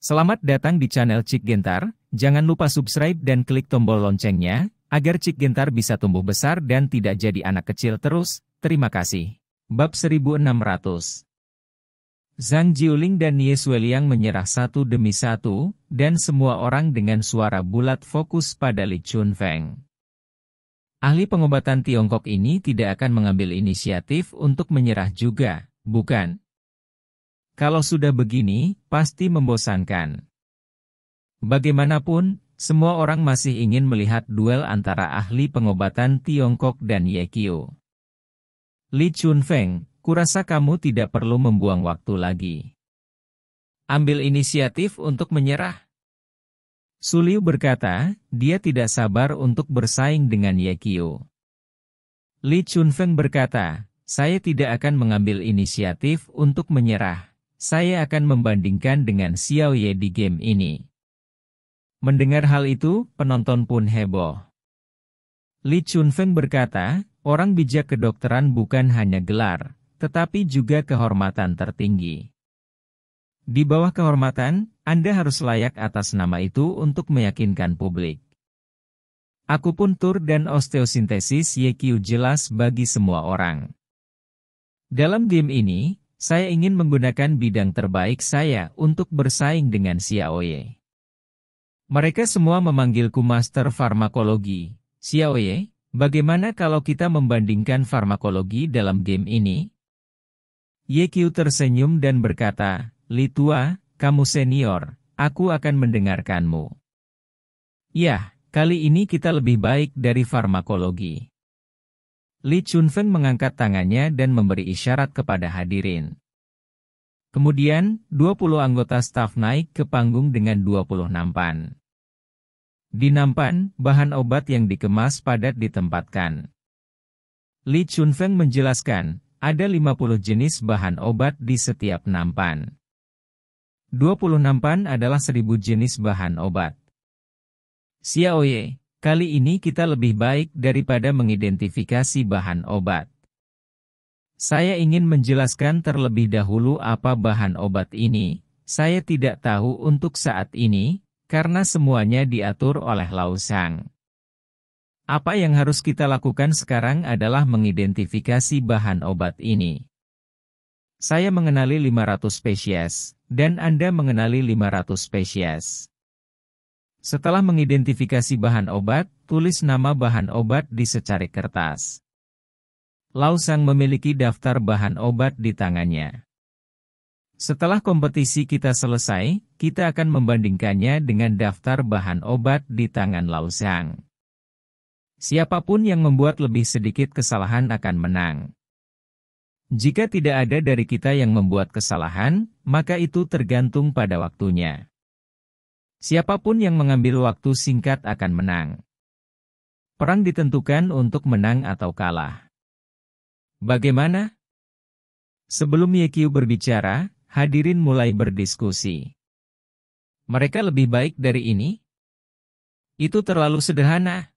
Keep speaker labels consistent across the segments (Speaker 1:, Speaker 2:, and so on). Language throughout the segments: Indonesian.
Speaker 1: Selamat datang di channel Cik Gentar, jangan lupa subscribe dan klik tombol loncengnya, agar Cik Gentar bisa tumbuh besar dan tidak jadi anak kecil terus, terima kasih. Bab 1600 Zhang Jiuling dan Ye Sueliang menyerah satu demi satu, dan semua orang dengan suara bulat fokus pada Li Feng. Ahli pengobatan Tiongkok ini tidak akan mengambil inisiatif untuk menyerah juga, bukan? Kalau sudah begini, pasti membosankan. Bagaimanapun, semua orang masih ingin melihat duel antara ahli pengobatan Tiongkok dan Ye Qiu. Li Chunfeng, kurasa kamu tidak perlu membuang waktu lagi. Ambil inisiatif untuk menyerah. Suliu berkata, dia tidak sabar untuk bersaing dengan Ye Qiu. Li Chunfeng berkata, saya tidak akan mengambil inisiatif untuk menyerah. Saya akan membandingkan dengan Xiao Ye di game ini. Mendengar hal itu, penonton pun heboh. Li Chunfeng berkata, orang bijak kedokteran bukan hanya gelar, tetapi juga kehormatan tertinggi. Di bawah kehormatan, Anda harus layak atas nama itu untuk meyakinkan publik. Aku Akupuntur dan osteosintesis YQ jelas bagi semua orang. Dalam game ini, saya ingin menggunakan bidang terbaik saya untuk bersaing dengan Xiaoye. Mereka semua memanggilku Master Farmakologi. Xiaoye, bagaimana kalau kita membandingkan farmakologi dalam game ini? Ye Qiu tersenyum dan berkata, Litua, kamu senior, aku akan mendengarkanmu. Yah, kali ini kita lebih baik dari farmakologi. Li Chunfen mengangkat tangannya dan memberi isyarat kepada hadirin. Kemudian, 20 anggota staf naik ke panggung dengan 20 nampan. Di nampan, bahan obat yang dikemas padat ditempatkan. Li Chunfeng menjelaskan, ada 50 jenis bahan obat di setiap nampan. 20 nampan adalah 1000 jenis bahan obat. Xiaoye, Kali ini kita lebih baik daripada mengidentifikasi bahan obat. Saya ingin menjelaskan terlebih dahulu apa bahan obat ini. Saya tidak tahu untuk saat ini, karena semuanya diatur oleh Lausang. Apa yang harus kita lakukan sekarang adalah mengidentifikasi bahan obat ini. Saya mengenali 500 spesies, dan Anda mengenali 500 spesies. Setelah mengidentifikasi bahan obat, tulis nama bahan obat di secari kertas. Lausang memiliki daftar bahan obat di tangannya. Setelah kompetisi kita selesai, kita akan membandingkannya dengan daftar bahan obat di tangan Lausang. Siapapun yang membuat lebih sedikit kesalahan akan menang. Jika tidak ada dari kita yang membuat kesalahan, maka itu tergantung pada waktunya. Siapapun yang mengambil waktu singkat akan menang. Perang ditentukan untuk menang atau kalah. Bagaimana? Sebelum Yekyu berbicara, hadirin mulai berdiskusi. Mereka lebih baik dari ini? Itu terlalu sederhana.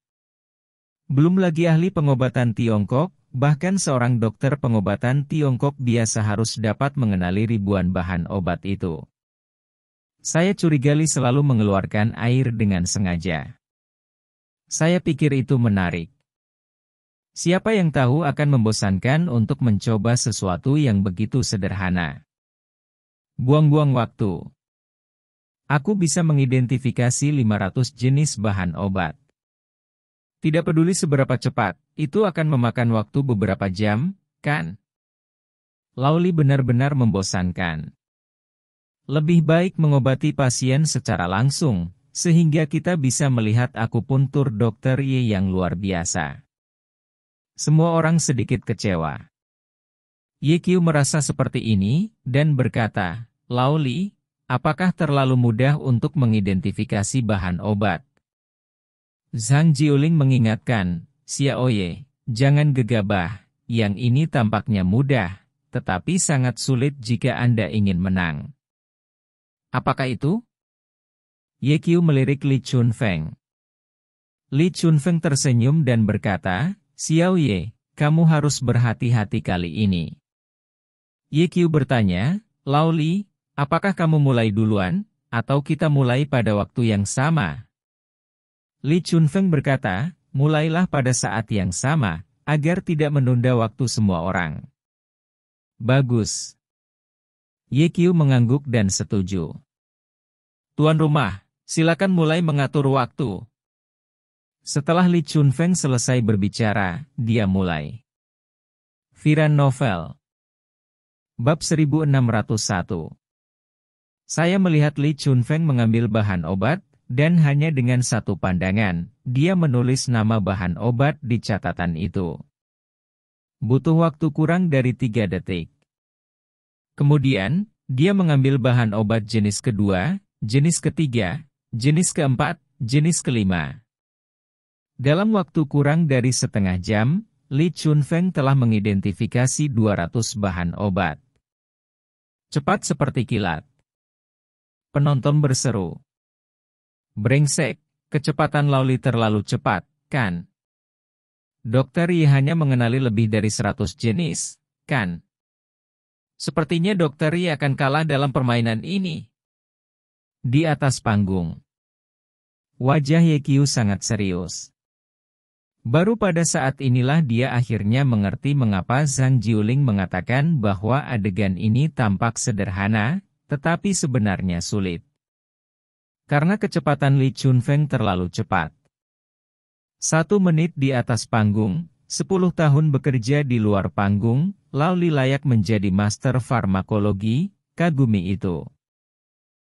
Speaker 1: Belum lagi ahli pengobatan Tiongkok, bahkan seorang dokter pengobatan Tiongkok biasa harus dapat mengenali ribuan bahan obat itu. Saya curigali selalu mengeluarkan air dengan sengaja. Saya pikir itu menarik. Siapa yang tahu akan membosankan untuk mencoba sesuatu yang begitu sederhana. Buang-buang waktu. Aku bisa mengidentifikasi 500 jenis bahan obat. Tidak peduli seberapa cepat, itu akan memakan waktu beberapa jam, kan? Lauli benar-benar membosankan. Lebih baik mengobati pasien secara langsung, sehingga kita bisa melihat akupuntur dokter Y yang luar biasa. Semua orang sedikit kecewa. YQ merasa seperti ini, dan berkata, Lauli, apakah terlalu mudah untuk mengidentifikasi bahan obat? Zhang Jiuling mengingatkan, Xiaoye, jangan gegabah, yang ini tampaknya mudah, tetapi sangat sulit jika Anda ingin menang. Apakah itu? Ye Qiu melirik Li Chunfeng. Li Feng tersenyum dan berkata, Xiao Ye, kamu harus berhati-hati kali ini. Ye Qiu bertanya, Lao Li, apakah kamu mulai duluan, atau kita mulai pada waktu yang sama? Li Feng berkata, mulailah pada saat yang sama, agar tidak menunda waktu semua orang. Bagus. Ye Qiu mengangguk dan setuju. Tuan rumah, silakan mulai mengatur waktu. Setelah Li Chunfeng selesai berbicara, dia mulai. Viran Novel Bab 1601 Saya melihat Li Chunfeng mengambil bahan obat, dan hanya dengan satu pandangan, dia menulis nama bahan obat di catatan itu. Butuh waktu kurang dari tiga detik. Kemudian, dia mengambil bahan obat jenis kedua, jenis ketiga, jenis keempat, jenis kelima. Dalam waktu kurang dari setengah jam, Li Chunfeng telah mengidentifikasi 200 bahan obat. Cepat seperti kilat. Penonton berseru. Brengsek, kecepatan Lauli terlalu cepat, kan? Dokter Yi hanya mengenali lebih dari 100 jenis, kan? Sepertinya dokter Yi akan kalah dalam permainan ini. Di atas panggung. Wajah Yekyu sangat serius. Baru pada saat inilah dia akhirnya mengerti mengapa Zhang Jiuling mengatakan bahwa adegan ini tampak sederhana, tetapi sebenarnya sulit. Karena kecepatan Li Chunfeng terlalu cepat. Satu menit di atas panggung, sepuluh tahun bekerja di luar panggung, Li layak menjadi master farmakologi, kagumi itu.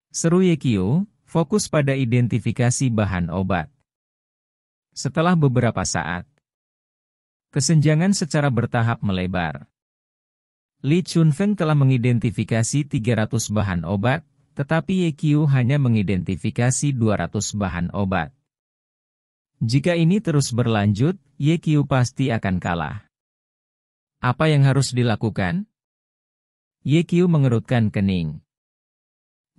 Speaker 1: Seru Yekio, ya, fokus pada identifikasi bahan obat. Setelah beberapa saat, kesenjangan secara bertahap melebar. Li Chunfeng telah mengidentifikasi 300 bahan obat, tetapi Yekio hanya mengidentifikasi 200 bahan obat. Jika ini terus berlanjut, Yekio pasti akan kalah. Apa yang harus dilakukan? Yekio mengerutkan kening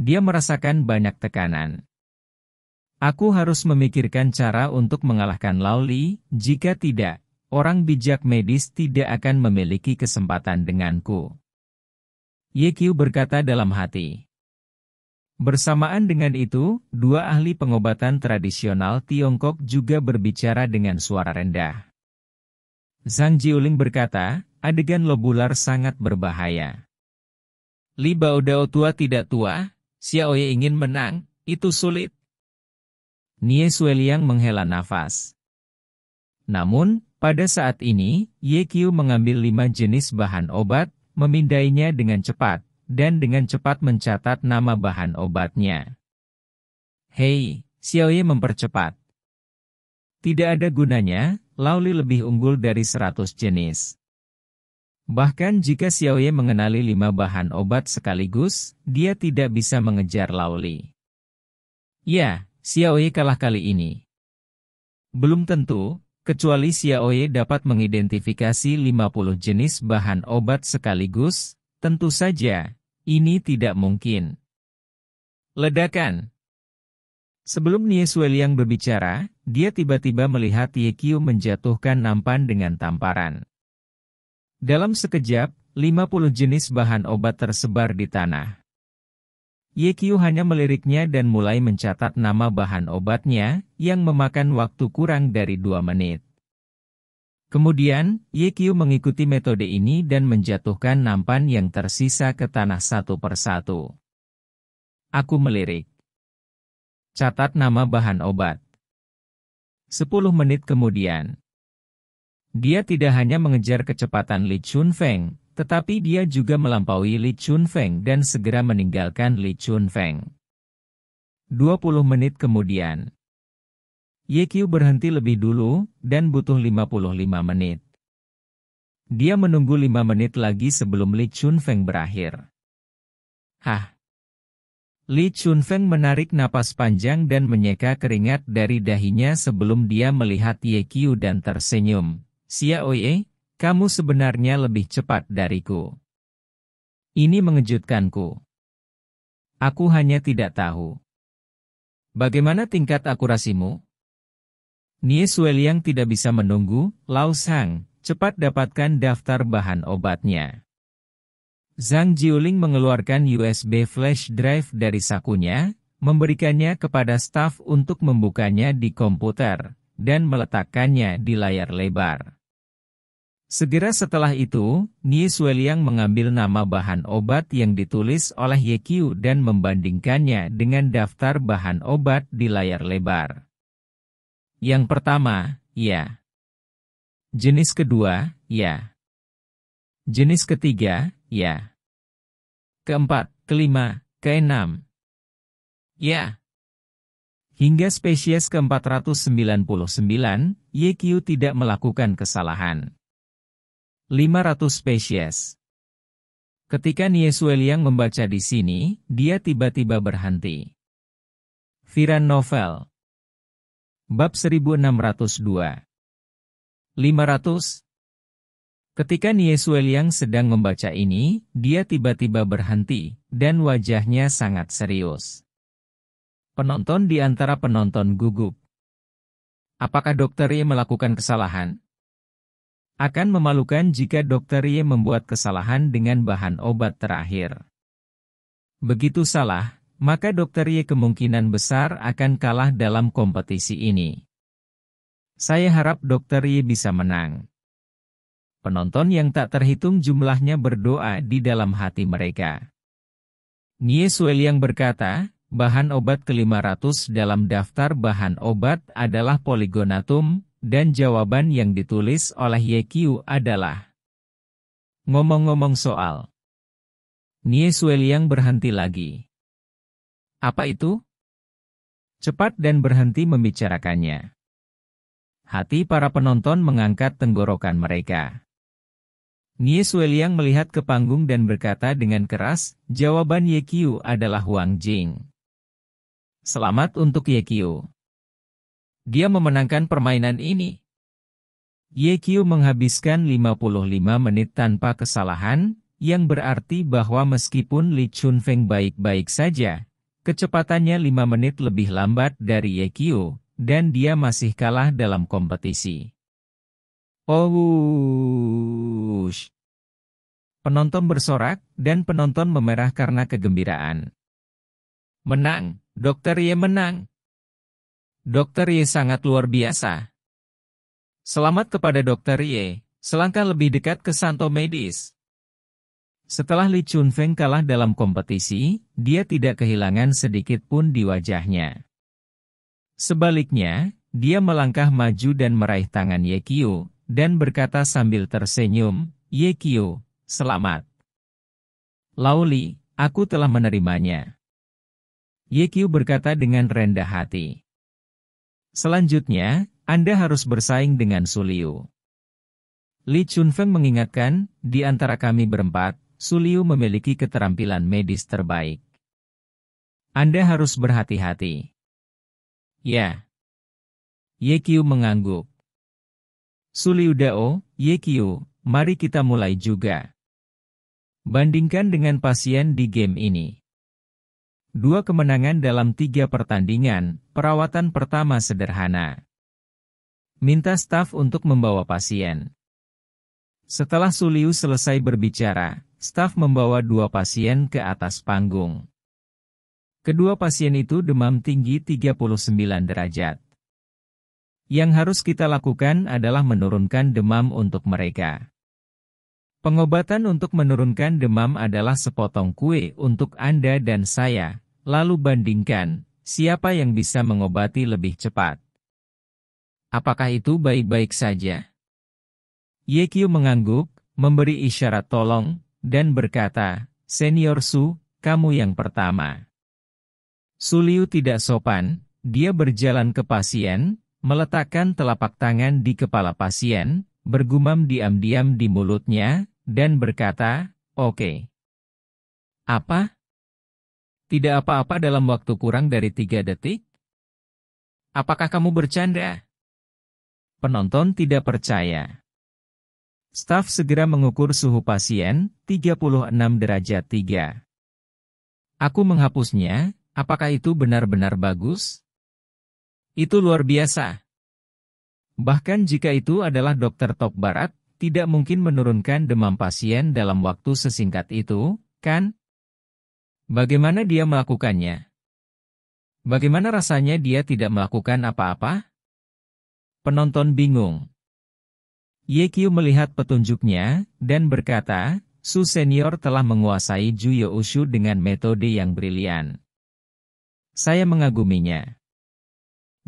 Speaker 1: dia merasakan banyak tekanan. Aku harus memikirkan cara untuk mengalahkan Lauli, jika tidak, orang bijak medis tidak akan memiliki kesempatan denganku. Yekyu berkata dalam hati. Bersamaan dengan itu, dua ahli pengobatan tradisional Tiongkok juga berbicara dengan suara rendah. Zhang Jiuling berkata, adegan lobular sangat berbahaya. Li Baodao tua tidak tua, Xiaoye ingin menang, itu sulit. Nie Sueliang menghela nafas. Namun, pada saat ini, Ye Qiu mengambil lima jenis bahan obat, memindainya dengan cepat, dan dengan cepat mencatat nama bahan obatnya. Hei, Xiaoye mempercepat. Tidak ada gunanya, Lauli lebih unggul dari seratus jenis. Bahkan jika Xiao Ye mengenali lima bahan obat sekaligus, dia tidak bisa mengejar Laoli. Ya, Xiao Ye kalah kali ini. Belum tentu, kecuali Xiao Ye dapat mengidentifikasi 50 jenis bahan obat sekaligus, tentu saja, ini tidak mungkin. Ledakan Sebelum Nie Sueliang berbicara, dia tiba-tiba melihat Ye Qiu menjatuhkan nampan dengan tamparan. Dalam sekejap, 50 jenis bahan obat tersebar di tanah. Yekyu hanya meliriknya dan mulai mencatat nama bahan obatnya, yang memakan waktu kurang dari dua menit. Kemudian, Yekyu mengikuti metode ini dan menjatuhkan nampan yang tersisa ke tanah satu persatu. Aku melirik. Catat nama bahan obat. Sepuluh menit kemudian, dia tidak hanya mengejar kecepatan Li Feng, tetapi dia juga melampaui Li Feng dan segera meninggalkan Li Chunfeng. 20 menit kemudian, Ye Qiu berhenti lebih dulu, dan butuh 55 menit. Dia menunggu 5 menit lagi sebelum Li Feng berakhir. Hah. Li Feng menarik napas panjang dan menyeka keringat dari dahinya sebelum dia melihat Ye Qiu dan tersenyum. Oye, kamu sebenarnya lebih cepat dariku. Ini mengejutkanku. Aku hanya tidak tahu. Bagaimana tingkat akurasimu? Nie Sueliang tidak bisa menunggu, Lao Sang, cepat dapatkan daftar bahan obatnya. Zhang Jiuling mengeluarkan USB flash drive dari sakunya, memberikannya kepada staf untuk membukanya di komputer, dan meletakkannya di layar lebar. Segera setelah itu, Nie Sueliang mengambil nama bahan obat yang ditulis oleh Ye Qiu dan membandingkannya dengan daftar bahan obat di layar lebar. Yang pertama, ya. Jenis kedua, ya. Jenis ketiga, ya. Keempat, kelima, keenam. Ya. Hingga spesies ke-499, Qiu tidak melakukan kesalahan. 500 spesies. Ketika Niesue Liang membaca di sini, dia tiba-tiba berhenti. Viran Novel Bab 1602 500 Ketika Niesue Liang sedang membaca ini, dia tiba-tiba berhenti, dan wajahnya sangat serius. Penonton di antara penonton gugup. Apakah Dokter Ye melakukan kesalahan? Akan memalukan jika dokter Ye membuat kesalahan dengan bahan obat terakhir. Begitu salah, maka dokter Ye kemungkinan besar akan kalah dalam kompetisi ini. Saya harap dokter Ye bisa menang. Penonton yang tak terhitung jumlahnya berdoa di dalam hati mereka. Nie Suel yang berkata, bahan obat ke-500 dalam daftar bahan obat adalah poligonatum, dan jawaban yang ditulis oleh YQ adalah Ngomong-ngomong soal Nie Sueliang berhenti lagi. Apa itu? Cepat dan berhenti membicarakannya. Hati para penonton mengangkat tenggorokan mereka. Nie Sueliang melihat ke panggung dan berkata dengan keras, jawaban YQ adalah Huang Jing. Selamat untuk YQ. Dia memenangkan permainan ini. YQ menghabiskan 55 menit tanpa kesalahan, yang berarti bahwa meskipun Li Chunfeng baik-baik saja, kecepatannya 5 menit lebih lambat dari YQ, dan dia masih kalah dalam kompetisi. Oh, Penonton bersorak, dan penonton memerah karena kegembiraan. Menang, Dokter Ye menang. Dr. Ye sangat luar biasa. Selamat kepada Dr. Ye. selangkah lebih dekat ke Santo Medis. Setelah Li Chunfeng kalah dalam kompetisi, dia tidak kehilangan sedikit pun di wajahnya. Sebaliknya, dia melangkah maju dan meraih tangan Ye Qiu, dan berkata sambil tersenyum, Ye Qiu, selamat. Lauli, aku telah menerimanya. Ye Qiu berkata dengan rendah hati. Selanjutnya, Anda harus bersaing dengan Suliu. Li Chunfeng mengingatkan, di antara kami berempat, Suliu memiliki keterampilan medis terbaik. Anda harus berhati-hati. Ya. Ye Qiu mengangguk. Suliu Dao, Qiu, mari kita mulai juga. Bandingkan dengan pasien di game ini. Dua kemenangan dalam tiga pertandingan, perawatan pertama sederhana. Minta staf untuk membawa pasien. Setelah Suliu selesai berbicara, staf membawa dua pasien ke atas panggung. Kedua pasien itu demam tinggi 39 derajat. Yang harus kita lakukan adalah menurunkan demam untuk mereka. Pengobatan untuk menurunkan demam adalah sepotong kue untuk Anda dan saya, lalu bandingkan, siapa yang bisa mengobati lebih cepat. Apakah itu baik-baik saja? Yekyu mengangguk, memberi isyarat tolong, dan berkata, Senior Su, kamu yang pertama. Suliu tidak sopan, dia berjalan ke pasien, meletakkan telapak tangan di kepala pasien, bergumam diam-diam di mulutnya, dan berkata, Oke. Okay. Apa? Tidak apa-apa dalam waktu kurang dari tiga detik? Apakah kamu bercanda? Penonton tidak percaya. Staf segera mengukur suhu pasien, 36 derajat 3. Aku menghapusnya, apakah itu benar-benar bagus? Itu luar biasa. Bahkan jika itu adalah dokter top barat, tidak mungkin menurunkan demam pasien dalam waktu sesingkat itu, kan? Bagaimana dia melakukannya? Bagaimana rasanya dia tidak melakukan apa-apa? Penonton bingung. Kyu melihat petunjuknya, dan berkata, Su Senior telah menguasai Juyo Ushu dengan metode yang brilian. Saya mengaguminya.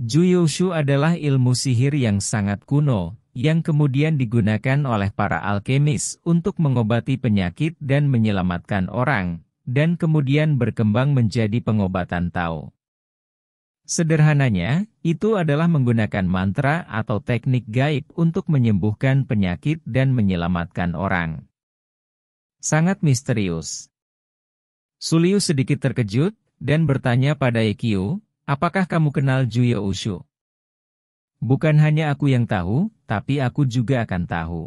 Speaker 1: Juyushu adalah ilmu sihir yang sangat kuno, yang kemudian digunakan oleh para alkemis untuk mengobati penyakit dan menyelamatkan orang, dan kemudian berkembang menjadi pengobatan Tao. Sederhananya, itu adalah menggunakan mantra atau teknik gaib untuk menyembuhkan penyakit dan menyelamatkan orang. Sangat misterius. Suliu sedikit terkejut, dan bertanya pada Ekyu, Apakah kamu kenal Juyo Usho? Bukan hanya aku yang tahu, tapi aku juga akan tahu.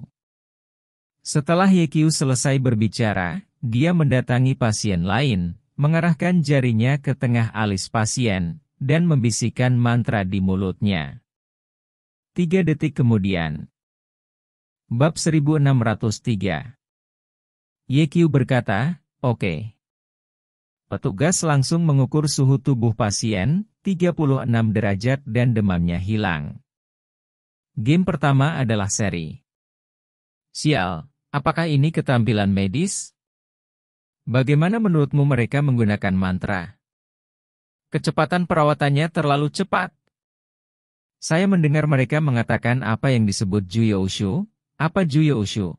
Speaker 1: Setelah Yekyu selesai berbicara, dia mendatangi pasien lain, mengarahkan jarinya ke tengah alis pasien, dan membisikkan mantra di mulutnya. Tiga detik kemudian. Bab 1603 Yekyu berkata, Oke. Okay. Petugas langsung mengukur suhu tubuh pasien, 36 derajat dan demamnya hilang. Game pertama adalah seri. Sial, apakah ini ketampilan medis? Bagaimana menurutmu mereka menggunakan mantra? Kecepatan perawatannya terlalu cepat. Saya mendengar mereka mengatakan apa yang disebut Juyo Ushu, apa Juyo Ushu?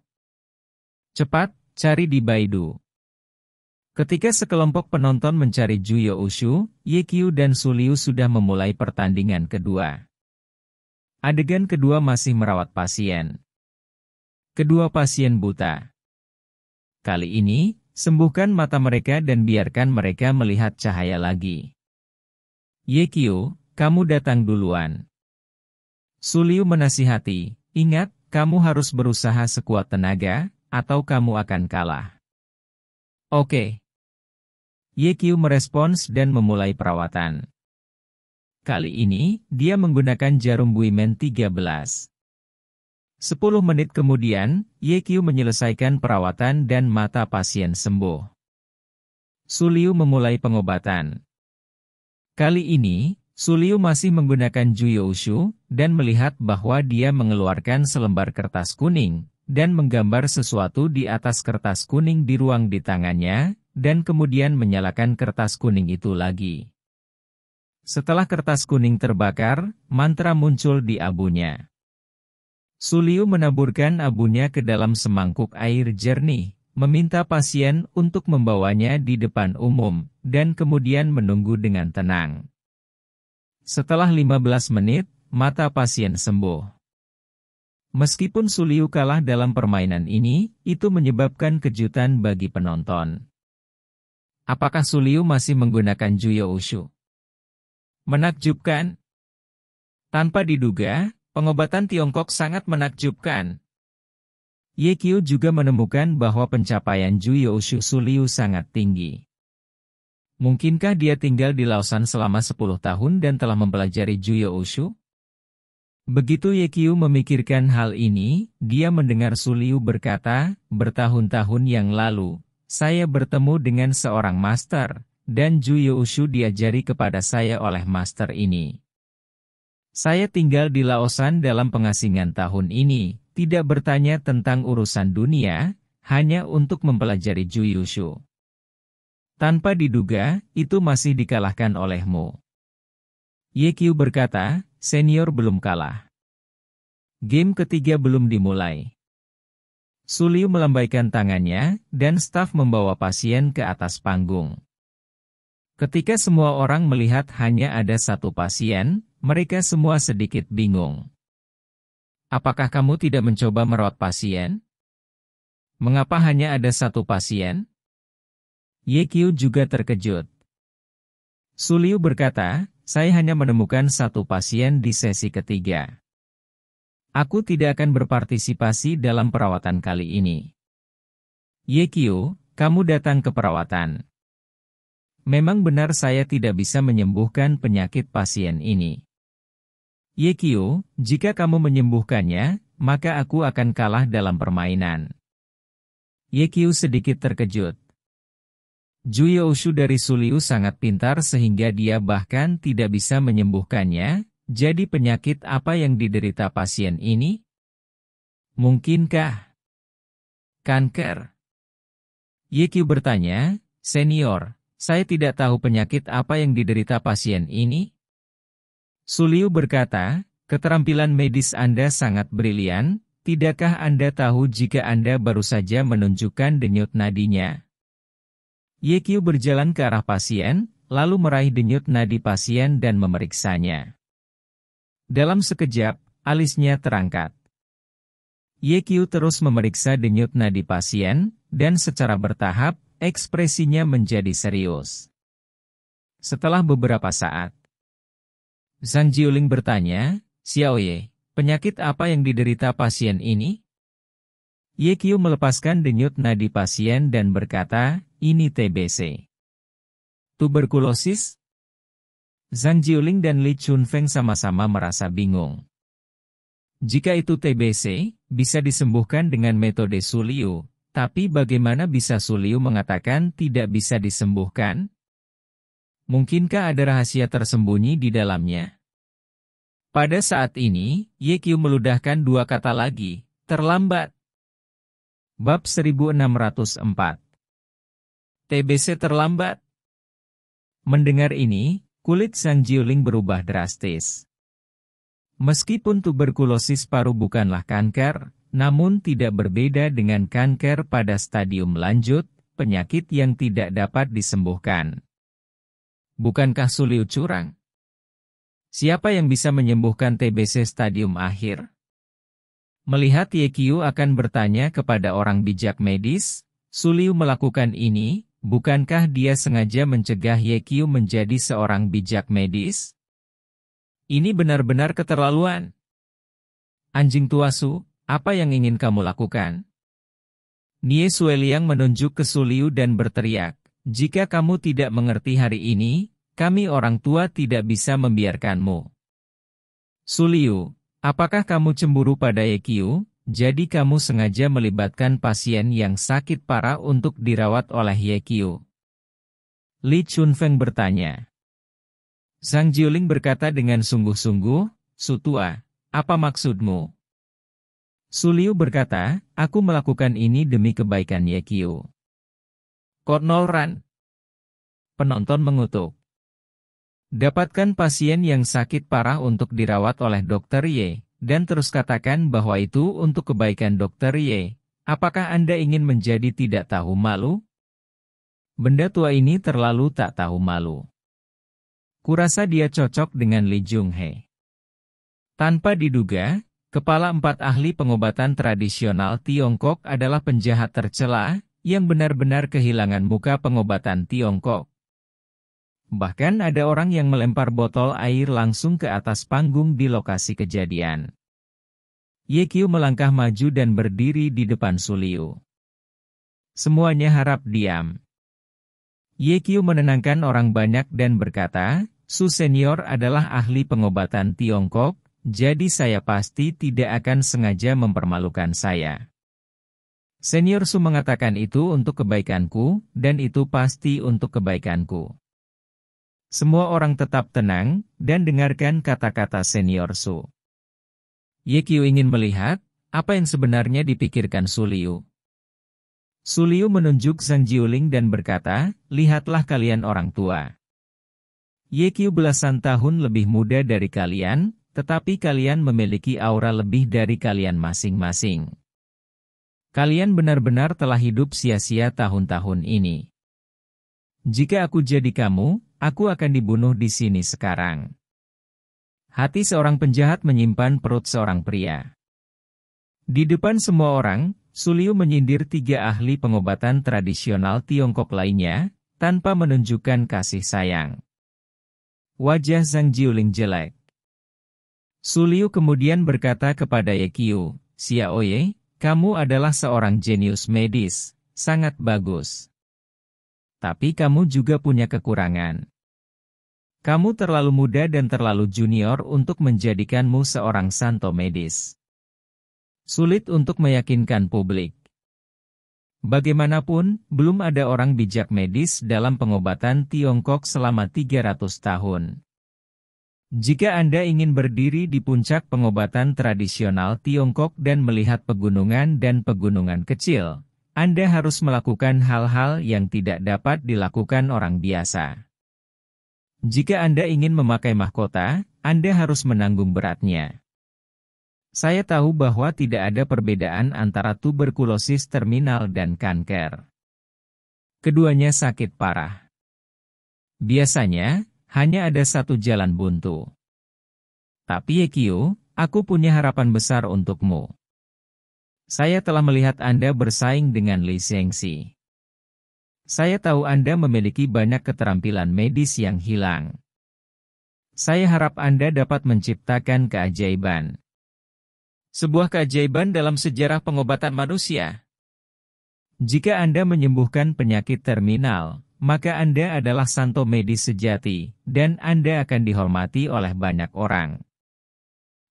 Speaker 1: Cepat, cari di Baidu. Ketika sekelompok penonton mencari Juyo Ushu, Yekyu dan Suliu sudah memulai pertandingan kedua. Adegan kedua masih merawat pasien. Kedua pasien buta. Kali ini, sembuhkan mata mereka dan biarkan mereka melihat cahaya lagi. Ye Yekyu, kamu datang duluan. Suliu menasihati, ingat, kamu harus berusaha sekuat tenaga, atau kamu akan kalah. Oke. YQ merespons dan memulai perawatan. Kali ini, dia menggunakan jarum Buimen 13. 10 menit kemudian, YQ menyelesaikan perawatan dan mata pasien sembuh. Suliu memulai pengobatan. Kali ini, Suliu masih menggunakan Juyoushu dan melihat bahwa dia mengeluarkan selembar kertas kuning dan menggambar sesuatu di atas kertas kuning di ruang di tangannya, dan kemudian menyalakan kertas kuning itu lagi. Setelah kertas kuning terbakar, mantra muncul di abunya. Suliu menaburkan abunya ke dalam semangkuk air jernih, meminta pasien untuk membawanya di depan umum, dan kemudian menunggu dengan tenang. Setelah 15 menit, mata pasien sembuh. Meskipun Suliu kalah dalam permainan ini, itu menyebabkan kejutan bagi penonton. Apakah Suliu masih menggunakan Juyo Ushu? Menakjubkan? Tanpa diduga, pengobatan Tiongkok sangat menakjubkan. Ye Qiu juga menemukan bahwa pencapaian Juyo Ushu Suliu sangat tinggi. Mungkinkah dia tinggal di Lausan selama 10 tahun dan telah mempelajari Juyo Ushu? Begitu Ye Qiu memikirkan hal ini, dia mendengar Suliu berkata, bertahun-tahun yang lalu, saya bertemu dengan seorang master, dan Juyo Ushu diajari kepada saya oleh master ini. Saya tinggal di Laosan dalam pengasingan tahun ini, tidak bertanya tentang urusan dunia, hanya untuk mempelajari Juyo Ushu. Tanpa diduga, itu masih dikalahkan olehmu. Yekyu berkata, senior belum kalah. Game ketiga belum dimulai. Suliu melambaikan tangannya, dan staf membawa pasien ke atas panggung. Ketika semua orang melihat hanya ada satu pasien, mereka semua sedikit bingung. Apakah kamu tidak mencoba merawat pasien? Mengapa hanya ada satu pasien? Yekyu juga terkejut. Suliu berkata, saya hanya menemukan satu pasien di sesi ketiga. Aku tidak akan berpartisipasi dalam perawatan kali ini. Yekio, kamu datang ke perawatan. Memang benar saya tidak bisa menyembuhkan penyakit pasien ini. Yekio, jika kamu menyembuhkannya, maka aku akan kalah dalam permainan. Yekio sedikit terkejut. Juyo Ushu dari Suliu sangat pintar sehingga dia bahkan tidak bisa menyembuhkannya, jadi penyakit apa yang diderita pasien ini? Mungkinkah? Kanker. Yeki bertanya, senior, saya tidak tahu penyakit apa yang diderita pasien ini. Suliu berkata, keterampilan medis Anda sangat brilian, tidakkah Anda tahu jika Anda baru saja menunjukkan denyut nadinya? Yekyu berjalan ke arah pasien, lalu meraih denyut nadi pasien dan memeriksanya. Dalam sekejap, alisnya terangkat. YQ terus memeriksa denyut nadi pasien, dan secara bertahap, ekspresinya menjadi serius. Setelah beberapa saat, Zhang Jiuling bertanya, Xiao Ye, penyakit apa yang diderita pasien ini? YQ melepaskan denyut nadi pasien dan berkata, ini TBC. Tuberkulosis? Zhang Jiuling dan Li Chunfeng sama-sama merasa bingung. Jika itu TBC, bisa disembuhkan dengan metode Suliu, tapi bagaimana bisa Suliu mengatakan tidak bisa disembuhkan? Mungkinkah ada rahasia tersembunyi di dalamnya? Pada saat ini, Ye Qiu meludahkan dua kata lagi, terlambat. Bab 1604 TBC terlambat Mendengar ini, Kulit San Jiuling berubah drastis. Meskipun tuberkulosis paru bukanlah kanker, namun tidak berbeda dengan kanker pada stadium lanjut, penyakit yang tidak dapat disembuhkan. Bukankah Suliu curang? Siapa yang bisa menyembuhkan TBC stadium akhir? Melihat Yekyu akan bertanya kepada orang bijak medis, Suliu melakukan ini, Bukankah dia sengaja mencegah Yekyu menjadi seorang bijak medis? Ini benar-benar keterlaluan. Anjing tua Su, apa yang ingin kamu lakukan? Nie Sueliang menunjuk ke Suliu dan berteriak, jika kamu tidak mengerti hari ini, kami orang tua tidak bisa membiarkanmu. Suliu, apakah kamu cemburu pada Yekyu? Jadi kamu sengaja melibatkan pasien yang sakit parah untuk dirawat oleh Ye Qiu. Li Chunfeng bertanya. Sang Jiuling berkata dengan sungguh-sungguh, Sutua, apa maksudmu? Suliu berkata, aku melakukan ini demi kebaikan Ye Qiu. Kornol Ran. Penonton mengutuk. Dapatkan pasien yang sakit parah untuk dirawat oleh dokter Ye dan terus katakan bahwa itu untuk kebaikan Dokter Ye. Apakah Anda ingin menjadi tidak tahu malu? Benda tua ini terlalu tak tahu malu. Kurasa dia cocok dengan Li Jung He. Tanpa diduga, kepala empat ahli pengobatan tradisional Tiongkok adalah penjahat tercela yang benar-benar kehilangan muka pengobatan Tiongkok. Bahkan ada orang yang melempar botol air langsung ke atas panggung di lokasi kejadian. Yekyu melangkah maju dan berdiri di depan Suliu. Semuanya harap diam. Yekyu menenangkan orang banyak dan berkata, Su Senior adalah ahli pengobatan Tiongkok, jadi saya pasti tidak akan sengaja mempermalukan saya. Senior Su mengatakan itu untuk kebaikanku, dan itu pasti untuk kebaikanku. Semua orang tetap tenang, dan dengarkan kata-kata senior Su. Yekyu ingin melihat, apa yang sebenarnya dipikirkan Suliu. Suliu menunjuk Zhang Jiuling dan berkata, Lihatlah kalian orang tua. Yekyu belasan tahun lebih muda dari kalian, tetapi kalian memiliki aura lebih dari kalian masing-masing. Kalian benar-benar telah hidup sia-sia tahun-tahun ini. Jika aku jadi kamu, aku akan dibunuh di sini sekarang. Hati seorang penjahat menyimpan perut seorang pria. Di depan semua orang, Suliu menyindir tiga ahli pengobatan tradisional Tiongkok lainnya, tanpa menunjukkan kasih sayang. Wajah Zhang Jiuling jelek. Suliu kemudian berkata kepada Ye Yekiu, Xiaoye, kamu adalah seorang jenius medis, sangat bagus tapi kamu juga punya kekurangan. Kamu terlalu muda dan terlalu junior untuk menjadikanmu seorang santo medis. Sulit untuk meyakinkan publik. Bagaimanapun, belum ada orang bijak medis dalam pengobatan Tiongkok selama 300 tahun. Jika Anda ingin berdiri di puncak pengobatan tradisional Tiongkok dan melihat pegunungan dan pegunungan kecil, anda harus melakukan hal-hal yang tidak dapat dilakukan orang biasa. Jika Anda ingin memakai mahkota, Anda harus menanggung beratnya. Saya tahu bahwa tidak ada perbedaan antara tuberkulosis terminal dan kanker. Keduanya sakit parah. Biasanya, hanya ada satu jalan buntu. Tapi Yekio, aku punya harapan besar untukmu. Saya telah melihat Anda bersaing dengan Li lisensi. Saya tahu Anda memiliki banyak keterampilan medis yang hilang. Saya harap Anda dapat menciptakan keajaiban. Sebuah keajaiban dalam sejarah pengobatan manusia. Jika Anda menyembuhkan penyakit terminal, maka Anda adalah santo medis sejati, dan Anda akan dihormati oleh banyak orang.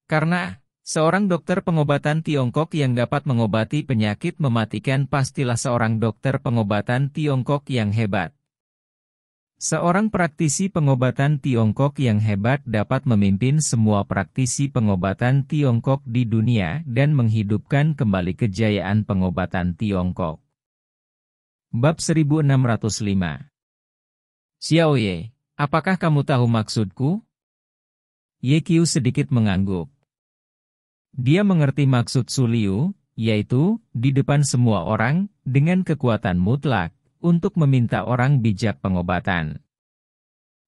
Speaker 1: Karena Seorang dokter pengobatan Tiongkok yang dapat mengobati penyakit mematikan pastilah seorang dokter pengobatan Tiongkok yang hebat. Seorang praktisi pengobatan Tiongkok yang hebat dapat memimpin semua praktisi pengobatan Tiongkok di dunia dan menghidupkan kembali kejayaan pengobatan Tiongkok. Bab 1605 Ye, apakah kamu tahu maksudku? Ye Qiu sedikit mengangguk. Dia mengerti maksud Suliu, yaitu, di depan semua orang, dengan kekuatan mutlak, untuk meminta orang bijak pengobatan.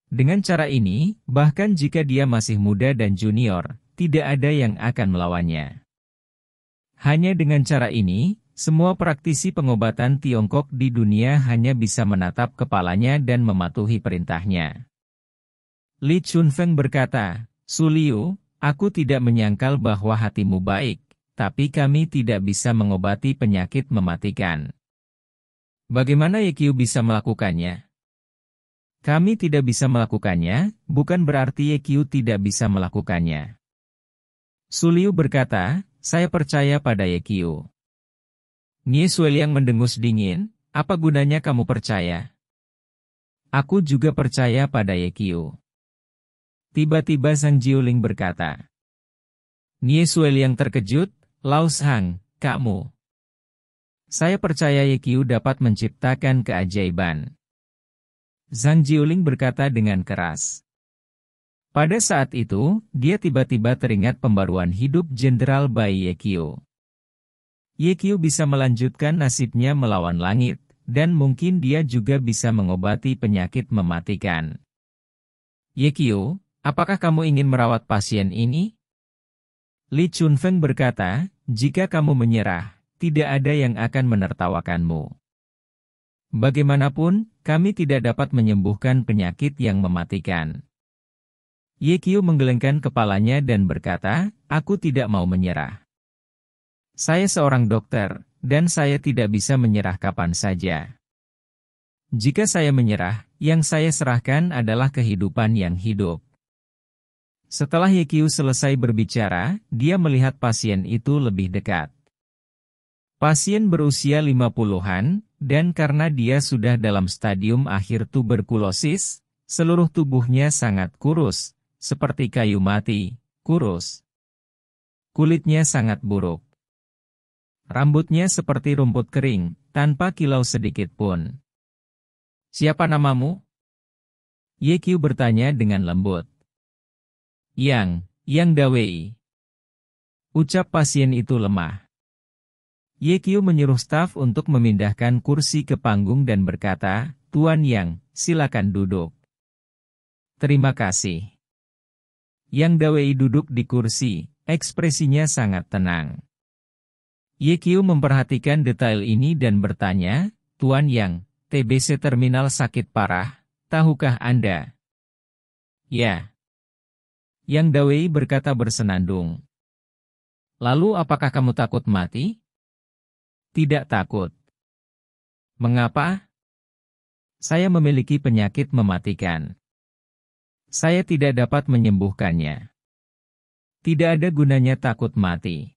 Speaker 1: Dengan cara ini, bahkan jika dia masih muda dan junior, tidak ada yang akan melawannya. Hanya dengan cara ini, semua praktisi pengobatan Tiongkok di dunia hanya bisa menatap kepalanya dan mematuhi perintahnya. Li Chunfeng berkata, Suliu, Aku tidak menyangkal bahwa hatimu baik, tapi kami tidak bisa mengobati penyakit mematikan. Bagaimana Yekyu bisa melakukannya? Kami tidak bisa melakukannya, bukan berarti Yekyu tidak bisa melakukannya. Suliu berkata, saya percaya pada Yekyu. Nie yang mendengus dingin, apa gunanya kamu percaya? Aku juga percaya pada Yekyu. Tiba-tiba Zhang Jiuling berkata. Nie Suel yang terkejut, Laos Hang, kamu. Saya percaya Ye Qiu dapat menciptakan keajaiban. Zhang Jiuling berkata dengan keras. Pada saat itu, dia tiba-tiba teringat pembaruan hidup Jenderal Bai Ye Ye Yekio bisa melanjutkan nasibnya melawan langit, dan mungkin dia juga bisa mengobati penyakit mematikan. Ye Yekio, Apakah kamu ingin merawat pasien ini? Li Chunfeng berkata, jika kamu menyerah, tidak ada yang akan menertawakanmu. Bagaimanapun, kami tidak dapat menyembuhkan penyakit yang mematikan. Ye Qiu menggelengkan kepalanya dan berkata, aku tidak mau menyerah. Saya seorang dokter, dan saya tidak bisa menyerah kapan saja. Jika saya menyerah, yang saya serahkan adalah kehidupan yang hidup. Setelah Yekyu selesai berbicara, dia melihat pasien itu lebih dekat. Pasien berusia 50-an, dan karena dia sudah dalam stadium akhir tuberkulosis, seluruh tubuhnya sangat kurus, seperti kayu mati, kurus. Kulitnya sangat buruk. Rambutnya seperti rumput kering, tanpa kilau sedikit pun. Siapa namamu? Yekyu bertanya dengan lembut. Yang, yang dawei. Ucap pasien itu lemah. Yekyu menyuruh staf untuk memindahkan kursi ke panggung dan berkata, Tuan Yang, silakan duduk. Terima kasih. Yang Dawei duduk di kursi, ekspresinya sangat tenang. Yekyu memperhatikan detail ini dan bertanya, Tuan Yang, TBC terminal sakit parah, tahukah Anda? Ya, yang Dawei berkata bersenandung. Lalu apakah kamu takut mati? Tidak takut. Mengapa? Saya memiliki penyakit mematikan. Saya tidak dapat menyembuhkannya. Tidak ada gunanya takut mati.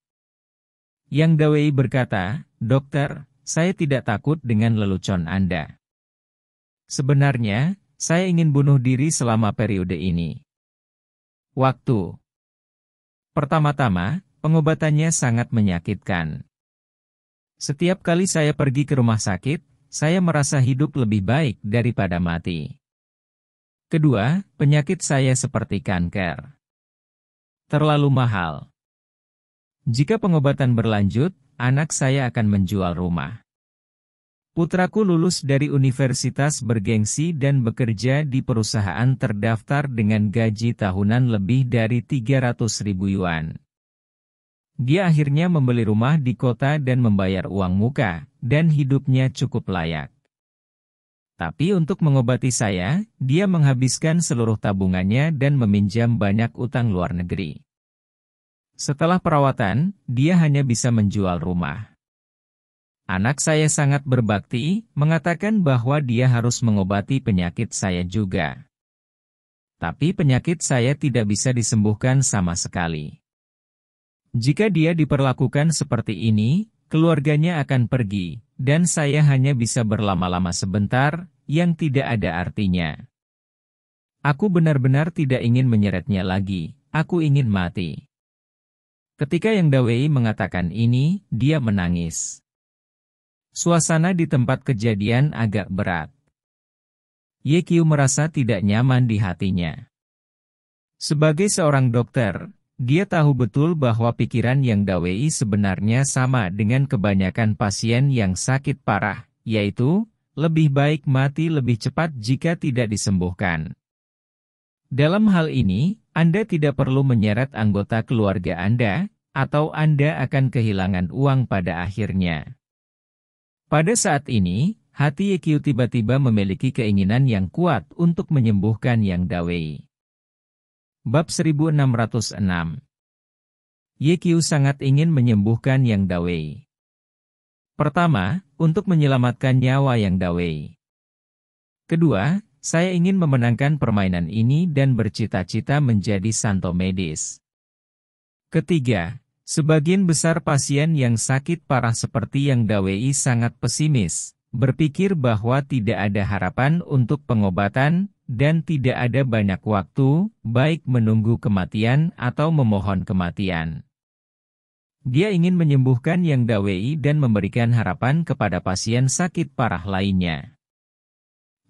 Speaker 1: Yang Dawei berkata, Dokter, saya tidak takut dengan lelucon Anda. Sebenarnya, saya ingin bunuh diri selama periode ini. Waktu Pertama-tama, pengobatannya sangat menyakitkan. Setiap kali saya pergi ke rumah sakit, saya merasa hidup lebih baik daripada mati. Kedua, penyakit saya seperti kanker. Terlalu mahal. Jika pengobatan berlanjut, anak saya akan menjual rumah. Putraku lulus dari universitas bergengsi dan bekerja di perusahaan terdaftar dengan gaji tahunan lebih dari 300 ribu yuan. Dia akhirnya membeli rumah di kota dan membayar uang muka, dan hidupnya cukup layak. Tapi untuk mengobati saya, dia menghabiskan seluruh tabungannya dan meminjam banyak utang luar negeri. Setelah perawatan, dia hanya bisa menjual rumah. Anak saya sangat berbakti, mengatakan bahwa dia harus mengobati penyakit saya juga. Tapi penyakit saya tidak bisa disembuhkan sama sekali. Jika dia diperlakukan seperti ini, keluarganya akan pergi, dan saya hanya bisa berlama-lama sebentar, yang tidak ada artinya. Aku benar-benar tidak ingin menyeretnya lagi, aku ingin mati. Ketika yang Dawei mengatakan ini, dia menangis. Suasana di tempat kejadian agak berat. Yekyu merasa tidak nyaman di hatinya. Sebagai seorang dokter, dia tahu betul bahwa pikiran yang Dawei sebenarnya sama dengan kebanyakan pasien yang sakit parah, yaitu, lebih baik mati lebih cepat jika tidak disembuhkan. Dalam hal ini, Anda tidak perlu menyeret anggota keluarga Anda, atau Anda akan kehilangan uang pada akhirnya. Pada saat ini, hati Yekyu tiba-tiba memiliki keinginan yang kuat untuk menyembuhkan yang dawei. Bab 1606 Yekyu sangat ingin menyembuhkan yang dawei. Pertama, untuk menyelamatkan nyawa yang dawei. Kedua, saya ingin memenangkan permainan ini dan bercita-cita menjadi santo medis. Ketiga, Sebagian besar pasien yang sakit parah seperti yang dawei sangat pesimis, berpikir bahwa tidak ada harapan untuk pengobatan, dan tidak ada banyak waktu, baik menunggu kematian atau memohon kematian. Dia ingin menyembuhkan yang dawei dan memberikan harapan kepada pasien sakit parah lainnya.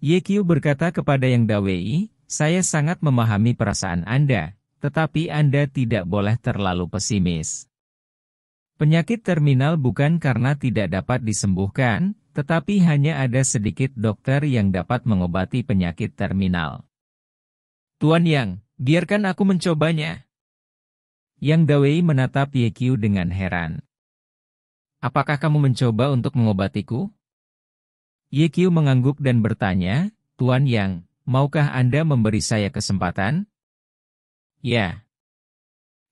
Speaker 1: Yekyu berkata kepada yang dawei, saya sangat memahami perasaan Anda, tetapi Anda tidak boleh terlalu pesimis. Penyakit terminal bukan karena tidak dapat disembuhkan, tetapi hanya ada sedikit dokter yang dapat mengobati penyakit terminal. Tuan Yang, biarkan aku mencobanya. Yang Dawei menatap Ye Qiu dengan heran. Apakah kamu mencoba untuk mengobatiku? Ye Qiu mengangguk dan bertanya, Tuan Yang, maukah Anda memberi saya kesempatan? Ya,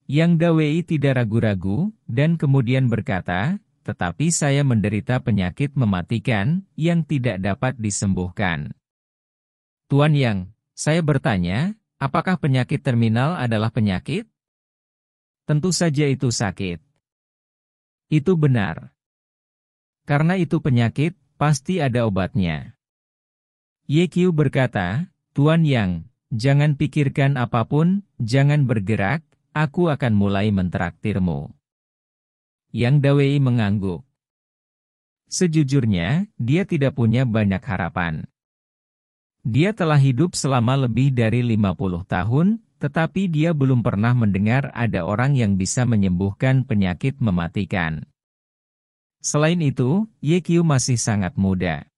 Speaker 1: yang Dawei tidak ragu-ragu, dan kemudian berkata, tetapi saya menderita penyakit mematikan, yang tidak dapat disembuhkan. Tuan Yang, saya bertanya, apakah penyakit terminal adalah penyakit? Tentu saja itu sakit. Itu benar. Karena itu penyakit, pasti ada obatnya. YQ berkata, Tuan Yang, jangan pikirkan apapun, jangan bergerak, Aku akan mulai mentraktirmu. Yang Dawei mengangguk. Sejujurnya, dia tidak punya banyak harapan. Dia telah hidup selama lebih dari 50 tahun, tetapi dia belum pernah mendengar ada orang yang bisa menyembuhkan penyakit mematikan. Selain itu, Yekyu masih sangat muda.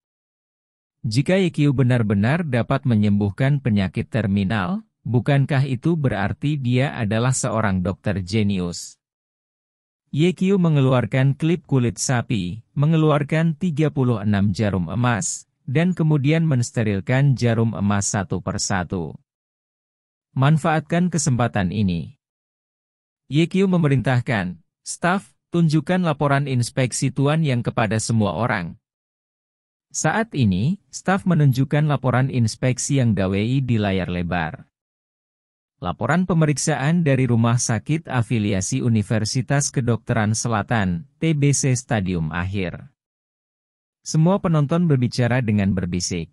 Speaker 1: Jika Yekyu benar-benar dapat menyembuhkan penyakit terminal, Bukankah itu berarti dia adalah seorang dokter jenius? Yekyu mengeluarkan klip kulit sapi, mengeluarkan 36 jarum emas, dan kemudian mensterilkan jarum emas satu persatu. Manfaatkan kesempatan ini. Yekyu memerintahkan, staf, tunjukkan laporan inspeksi tuan yang kepada semua orang. Saat ini, staf menunjukkan laporan inspeksi yang gawei di layar lebar. Laporan pemeriksaan dari Rumah Sakit Afiliasi Universitas Kedokteran Selatan, TBC Stadium Akhir. Semua penonton berbicara dengan berbisik.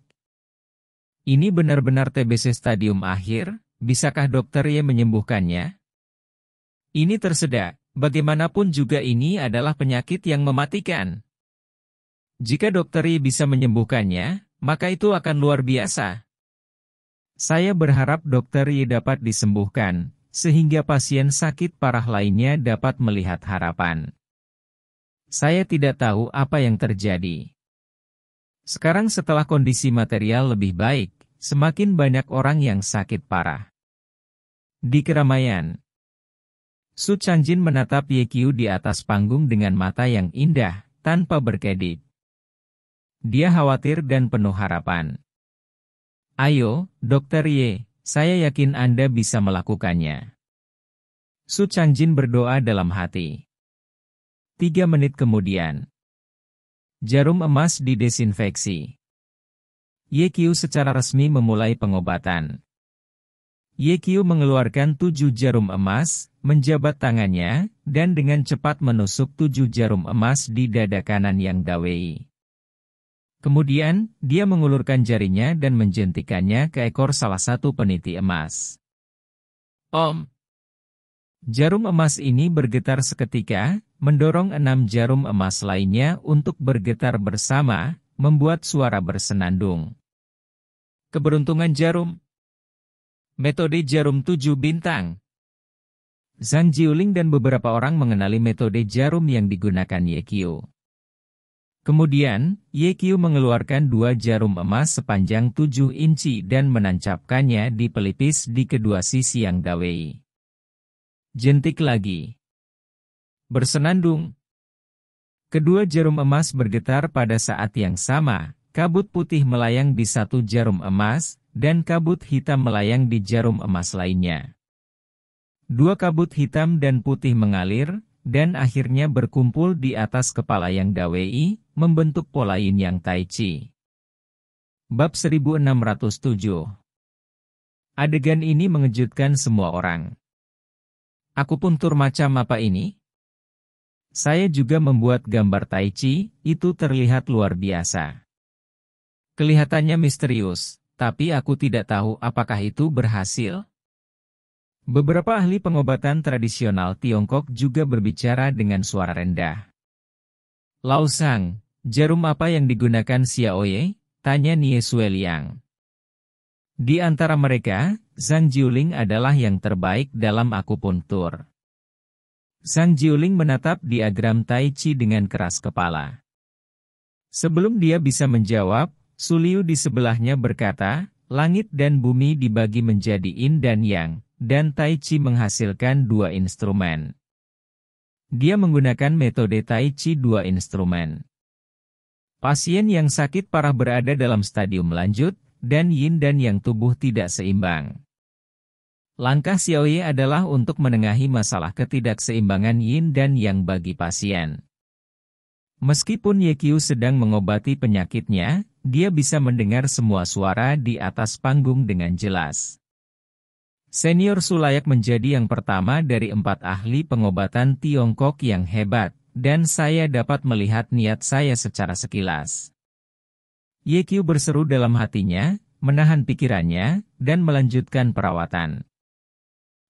Speaker 1: Ini benar-benar TBC Stadium Akhir, bisakah dokter Ye menyembuhkannya? Ini tersedak, bagaimanapun juga ini adalah penyakit yang mematikan. Jika dokter Ye bisa menyembuhkannya, maka itu akan luar biasa. Saya berharap dokter Y dapat disembuhkan, sehingga pasien sakit parah lainnya dapat melihat harapan. Saya tidak tahu apa yang terjadi. Sekarang setelah kondisi material lebih baik, semakin banyak orang yang sakit parah. Di keramaian, Su Chanjin menatap Ye Qiu di atas panggung dengan mata yang indah, tanpa berkedip. Dia khawatir dan penuh harapan. Ayo, Dokter Ye, saya yakin Anda bisa melakukannya. Su Changjin berdoa dalam hati. Tiga menit kemudian, jarum emas didesinfeksi. Ye Qiu secara resmi memulai pengobatan. Ye Qiu mengeluarkan tujuh jarum emas, menjabat tangannya, dan dengan cepat menusuk tujuh jarum emas di dada kanan Yang Dawei. Kemudian, dia mengulurkan jarinya dan menjentikannya ke ekor salah satu peniti emas. Om! Jarum emas ini bergetar seketika, mendorong enam jarum emas lainnya untuk bergetar bersama, membuat suara bersenandung. Keberuntungan jarum Metode jarum tujuh bintang Zhang Jiuling dan beberapa orang mengenali metode jarum yang digunakan Yekio. Kemudian, Ye Qiu mengeluarkan dua jarum emas sepanjang tujuh inci dan menancapkannya di pelipis di kedua sisi yang gawei. Jentik lagi. Bersenandung. Kedua jarum emas bergetar pada saat yang sama, kabut putih melayang di satu jarum emas, dan kabut hitam melayang di jarum emas lainnya. Dua kabut hitam dan putih mengalir, dan akhirnya berkumpul di atas kepala yang dawei, membentuk pola yin yang tai chi. Bab 1607 Adegan ini mengejutkan semua orang. Aku pun tur macam apa ini? Saya juga membuat gambar tai chi, itu terlihat luar biasa. Kelihatannya misterius, tapi aku tidak tahu apakah itu berhasil, Beberapa ahli pengobatan tradisional Tiongkok juga berbicara dengan suara rendah. Sang, jarum apa yang digunakan Xiaoye? Tanya Nie Sue Liang. Di antara mereka, Zhang Jiuling adalah yang terbaik dalam akupuntur. Zhang Jiuling menatap diagram Tai Chi dengan keras kepala. Sebelum dia bisa menjawab, Suliu di sebelahnya berkata, langit dan bumi dibagi menjadi in dan yang, dan Tai Chi menghasilkan dua instrumen. Dia menggunakan metode Tai Chi dua instrumen. Pasien yang sakit parah berada dalam stadium lanjut, dan yin dan yang tubuh tidak seimbang. Langkah Ye adalah untuk menengahi masalah ketidakseimbangan yin dan yang bagi pasien. Meskipun Yekiu sedang mengobati penyakitnya, dia bisa mendengar semua suara di atas panggung dengan jelas. Senior Sulayak menjadi yang pertama dari empat ahli pengobatan Tiongkok yang hebat, dan saya dapat melihat niat saya secara sekilas. Ye Qiu berseru dalam hatinya, menahan pikirannya, dan melanjutkan perawatan.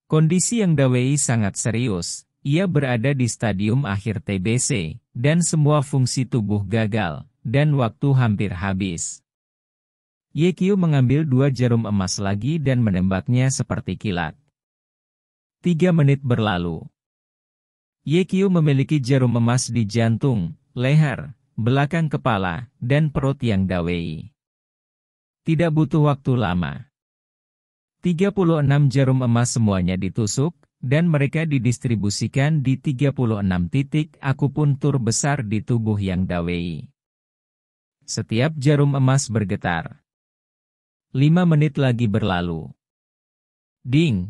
Speaker 1: Kondisi yang Dawei sangat serius, ia berada di stadium akhir TBC, dan semua fungsi tubuh gagal, dan waktu hampir habis. Yekiu mengambil dua jarum emas lagi dan menembaknya seperti kilat. Tiga menit berlalu. Yekiu memiliki jarum emas di jantung, leher, belakang kepala, dan perut yang dawei. Tidak butuh waktu lama. 36 jarum emas semuanya ditusuk, dan mereka didistribusikan di 36 titik akupuntur besar di tubuh yang dawei. Setiap jarum emas bergetar. Lima menit lagi berlalu. Ding!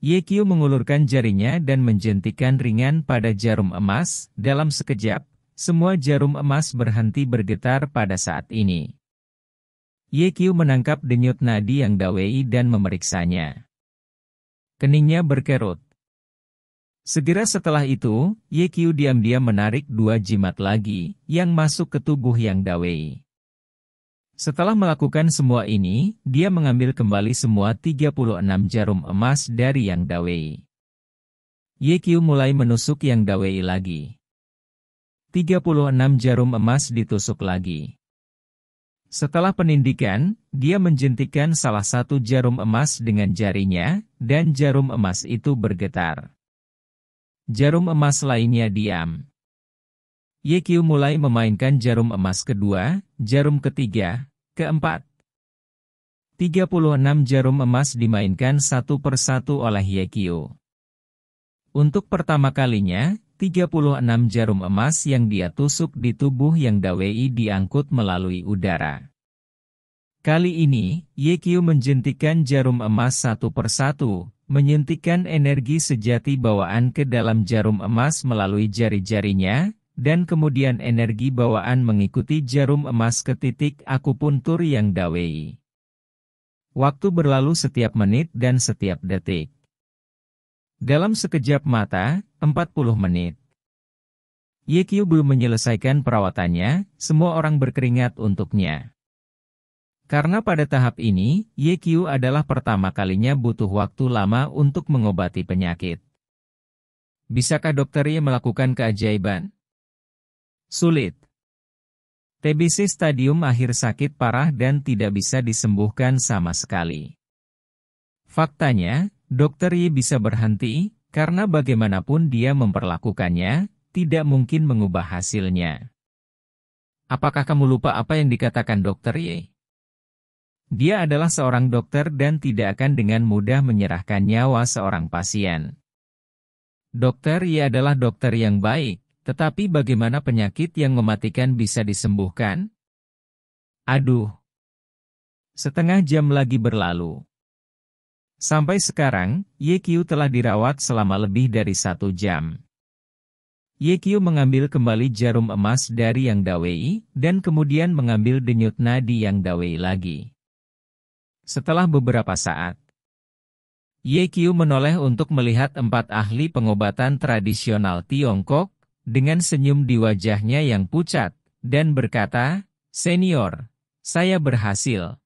Speaker 1: Ye Yekio mengulurkan jarinya dan menjentikan ringan pada jarum emas, dalam sekejap, semua jarum emas berhenti bergetar pada saat ini. Ye Yekio menangkap denyut nadi yang dawei dan memeriksanya. Keningnya berkerut. Segera setelah itu, Yekio diam-diam menarik dua jimat lagi, yang masuk ke tubuh yang dawei. Setelah melakukan semua ini, dia mengambil kembali semua 36 jarum emas dari Yang Dawei. Ye Qiu mulai menusuk Yang Dawei lagi. 36 jarum emas ditusuk lagi. Setelah penindikan, dia menjentikan salah satu jarum emas dengan jarinya, dan jarum emas itu bergetar. Jarum emas lainnya diam. Ye Qiu mulai memainkan jarum emas kedua, jarum ketiga, Keempat, 36 jarum emas dimainkan satu persatu oleh Yekio. Untuk pertama kalinya, 36 jarum emas yang dia tusuk di tubuh yang Dawei diangkut melalui udara. Kali ini, Yekio menjentikan jarum emas satu persatu, menyentikan energi sejati bawaan ke dalam jarum emas melalui jari-jarinya, dan kemudian energi bawaan mengikuti jarum emas ke titik akupuntur yang dawei. Waktu berlalu setiap menit dan setiap detik. Dalam sekejap mata, 40 menit. Yekyu belum menyelesaikan perawatannya, semua orang berkeringat untuknya. Karena pada tahap ini, Yekyu adalah pertama kalinya butuh waktu lama untuk mengobati penyakit. Bisakah dokter Ye melakukan keajaiban? Sulit. TBC stadium akhir sakit parah dan tidak bisa disembuhkan sama sekali. Faktanya, dokter Y bisa berhenti, karena bagaimanapun dia memperlakukannya, tidak mungkin mengubah hasilnya. Apakah kamu lupa apa yang dikatakan dokter Y? Dia adalah seorang dokter dan tidak akan dengan mudah menyerahkan nyawa seorang pasien. Dokter Y adalah dokter yang baik, tetapi bagaimana penyakit yang mematikan bisa disembuhkan? Aduh. Setengah jam lagi berlalu. Sampai sekarang, YQ telah dirawat selama lebih dari satu jam. YQ mengambil kembali jarum emas dari yang dawei, dan kemudian mengambil denyut nadi yang dawei lagi. Setelah beberapa saat, YQ menoleh untuk melihat empat ahli pengobatan tradisional Tiongkok, dengan senyum di wajahnya yang pucat, dan berkata, Senior, saya berhasil.